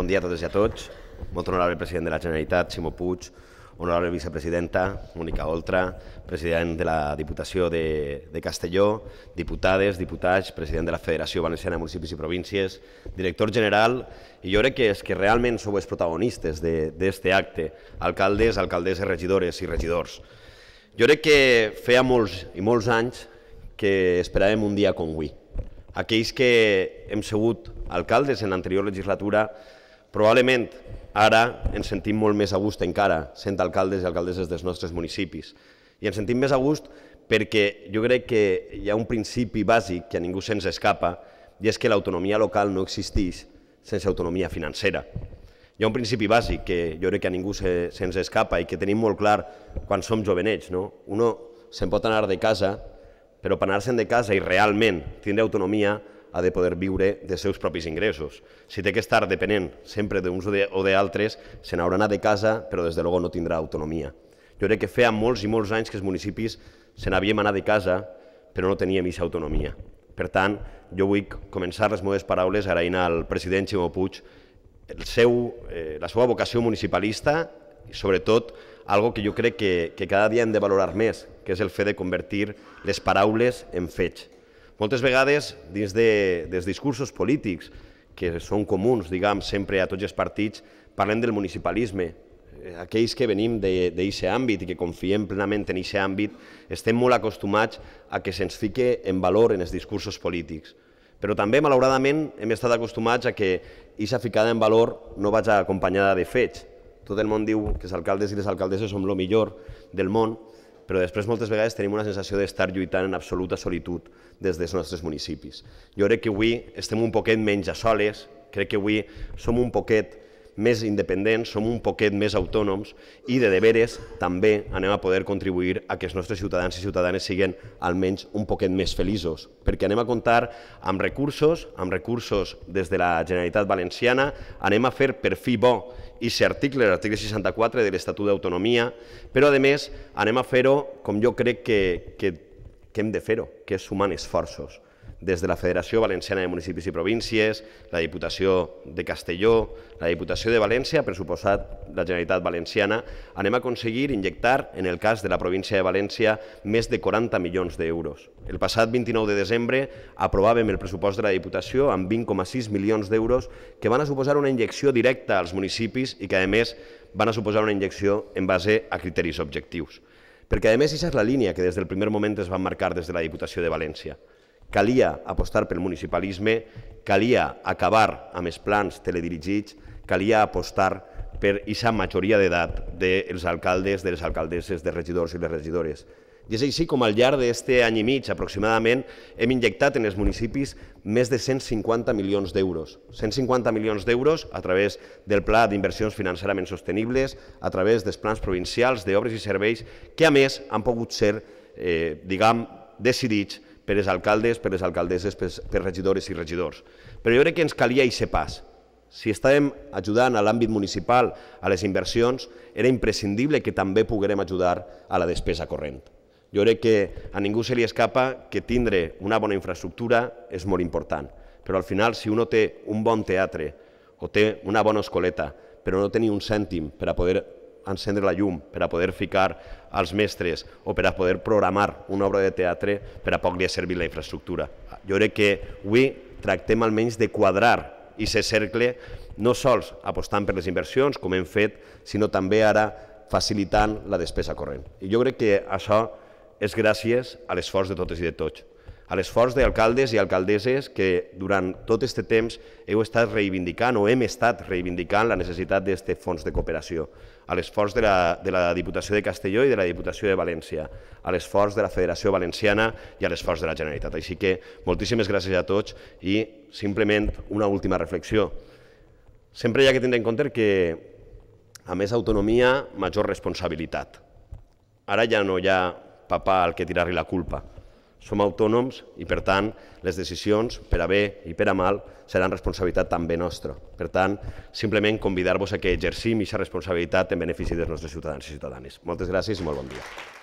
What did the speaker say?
Bon dia a totes i a tots. Molt honorable president de la Generalitat, Simó Puig, honorable vicepresidenta, Mónica Oltra, president de la Diputació de, de Castelló, diputades, diputats, president de la Federació Valenciana de Municipis i Províncies, director general, i jo crec que és que realment sou els protagonistes d'aquest acte, alcaldes, alcaldesses, regidores i regidors. Jo crec que feia molts i molts anys que esperàvem un dia com avui. Aquells que hem sigut alcaldes en l'anterior legislatura Probablement ara ens sentim molt més a gust encara, sent alcaldes i alcaldesses dels nostres municipis. I ens sentim més a gust perquè jo crec que hi ha un principi bàsic que a ningú se'ns escapa, i és que l'autonomia local no existeix sense autonomia financera. Hi ha un principi bàsic que jo crec que a ningú se'ns escapa i que tenim molt clar quan som jovenets. No? Uno se'n pot anar de casa, però per anar-se'n de casa i realment tindre autonomia ha de poder viure dels seus propis ingressos. Si té que estar depenent sempre d'uns o d'altres, se n'haurà anat de casa, però des de luego no tindrà autonomia. Jo crec que feia molts i molts anys que els municipis se n'havíem anat de casa, però no teníem aquesta autonomia. Per tant, jo vull començar les meves paraules agraint al president Ximó Puig el seu, eh, la seva vocació municipalista i sobretot algo que jo crec que, que cada dia hem de valorar més, que és el fet de convertir les paraules en fets. Moltes vegades, dins de, dels discursos polítics, que són comuns, diguem, sempre a tots els partits, parlem del municipalisme. Eh, aquells que venim d'aquest àmbit i que confiem plenament en aquest àmbit, estem molt acostumats a que se'ns fique en valor en els discursos polítics. Però també, malauradament, hem estat acostumats a que aquesta ficada en valor no vaig acompanyada de fets. Tot el món diu que els alcaldes i les alcaldesses som el millor del món, però després moltes vegades tenim una sensació d'estar lluitant en absoluta solitud des dels nostres municipis. Jo crec que avui estem un poquet menys a soles, crec que avui som un poquet més independents, som un poquet més autònoms i de deberes també anem a poder contribuir a que els nostres ciutadans i ciutadanes siguin almenys un poquet més feliços, perquè anem a comptar amb recursos, amb recursos des de la Generalitat Valenciana, anem a fer per fi bo i ser article, l'article 64 de l'Estatut d'Autonomia, però a més anem a fer-ho com jo crec que, que, que hem de fer-ho, que és sumant esforços des de la Federació Valenciana de Municipis i Províncies, la Diputació de Castelló, la Diputació de València, per suposat la Generalitat Valenciana, anem a aconseguir injectar, en el cas de la província de València, més de 40 milions d'euros. El passat 29 de desembre aprovàvem el pressupost de la Diputació amb 20,6 milions d'euros que van a suposar una injecció directa als municipis i que, a més, van a suposar una injecció en base a criteris objectius. Perquè, a més, aquesta és la línia que des del primer moment es va marcar des de la Diputació de València. Calia apostar pel municipalisme, calia acabar amb els plans teledirigits, calia apostar per aquesta majoria d'edat dels alcaldes, de les alcaldesses, de regidors i les regidores. I és així com al llarg d'aquest any i mig, aproximadament, hem injectat en els municipis més de 150 milions d'euros. 150 milions d'euros a través del Pla d'Inversions Financerament Sostenibles, a través dels plans provincials d'obres i serveis, que a més han pogut ser, eh, diguem, decidits per les alcaldes, per les alcaldesses, per, per regidores i regidors. Però jo crec que ens calia i pas. Si estàvem ajudant a l'àmbit municipal, a les inversions, era imprescindible que també poguérem ajudar a la despesa corrent. Jo crec que a ningú se li escapa que tindre una bona infraestructura és molt important, però al final si uno té un bon teatre o té una bona escoleta, però no tenir un cèntim per a poder encendre la llum, per a poder ficar als mestres o per a poder programar una obra de teatre, per a poc li ha servit la infraestructura. Jo crec que avui tractem almenys de quadrar i ser cercle, no sols apostant per les inversions, com hem fet, sinó també ara facilitant la despesa corrent. I jo crec que això és gràcies a l'esforç de totes i de tots a l'esforç d'alcaldes i alcaldesses que durant tot aquest temps heu estat reivindicant o hem estat reivindicant la necessitat d'aquest fons de cooperació, a l'esforç de, la, de la Diputació de Castelló i de la Diputació de València, a l'esforç de la Federació Valenciana i a l'esforç de la Generalitat. Així que moltíssimes gràcies a tots i simplement una última reflexió. Sempre hi ha que tenir en compte que a més autonomia, major responsabilitat. Ara ja no hi ha papà al que tirar-li la culpa, som autònoms i, per tant, les decisions, per a bé i per a mal, seran responsabilitat també nostra. Per tant, simplement convidar-vos a que exercim aquesta responsabilitat en benefici dels nostres ciutadans i ciutadanes. Moltes gràcies i molt bon dia.